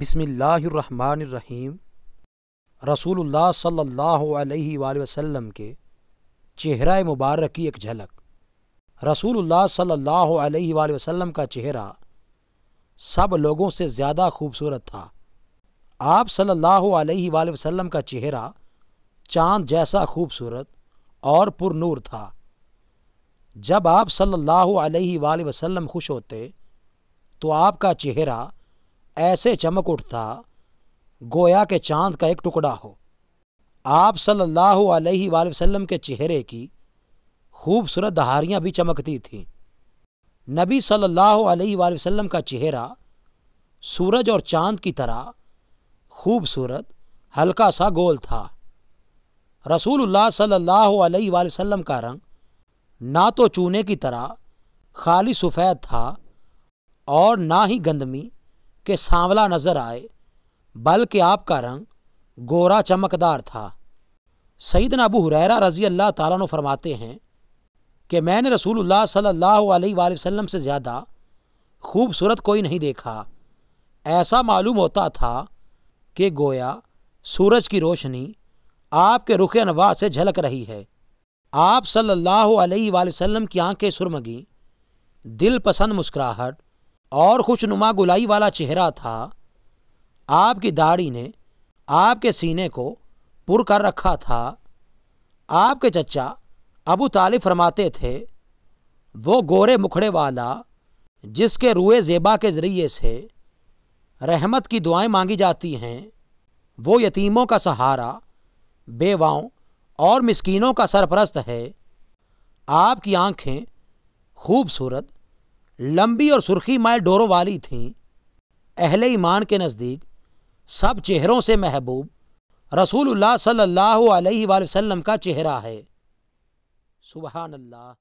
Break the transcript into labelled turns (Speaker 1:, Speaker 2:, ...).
Speaker 1: بسم اللہ الرحمن الرحیم رسول اللہ صلی اللہ علیہ وآلہ وسلم کے چہرہ مبارک کی ایک جھلک رسول اللہ صلی اللہ علیہ وآلہ وسلم کا چہرہ سب لوگوں سے زیادہ خوبصورت تھا آپ صلی اللہ علیہ وآلہ وسلم کا چہرہ چاند جیسا خوبصورت اور پر نور تھا جب آپ صلی اللہ علیہ وآلہ وسلم خوش ہوتے تو آپ کا چہرہ ایسے چمک اٹھتا گویا کے چاند کا ایک ٹکڑا ہو آپ صلی اللہ علیہ وآلہ وسلم کے چہرے کی خوبصورت دہاریاں بھی چمکتی تھیں نبی صلی اللہ علیہ وآلہ وسلم کا چہرہ سورج اور چاند کی طرح خوبصورت ہلکا سا گول تھا رسول اللہ صلی اللہ علیہ وآلہ وسلم کا رنگ نہ تو چونے کی طرح خالی سفید تھا اور نہ ہی گندمی کہ سانولا نظر آئے بلکہ آپ کا رنگ گورا چمکدار تھا سیدنا ابو حریرا رضی اللہ تعالیٰ نے فرماتے ہیں کہ میں نے رسول اللہ صلی اللہ علیہ وآلہ وسلم سے زیادہ خوبصورت کوئی نہیں دیکھا ایسا معلوم ہوتا تھا کہ گویا سورج کی روشنی آپ کے رخ انواع سے جھلک رہی ہے آپ صلی اللہ علیہ وآلہ وسلم کی آنکھیں سرمگیں دل پسند مسکراہٹ اور خوش نما گلائی والا چہرہ تھا آپ کی داڑھی نے آپ کے سینے کو پر کر رکھا تھا آپ کے چچا ابو طالب فرماتے تھے وہ گورے مکھڑے والا جس کے روئے زیبا کے ذریعے سے رحمت کی دعائیں مانگی جاتی ہیں وہ یتیموں کا سہارا بیواؤں اور مسکینوں کا سرپرست ہے آپ کی آنکھیں خوبصورت لمبی اور سرخی مائل ڈورو والی تھیں اہل ایمان کے نزدیک سب چہروں سے محبوب رسول اللہ صلی اللہ علیہ وآلہ وسلم کا چہرہ ہے سبحان اللہ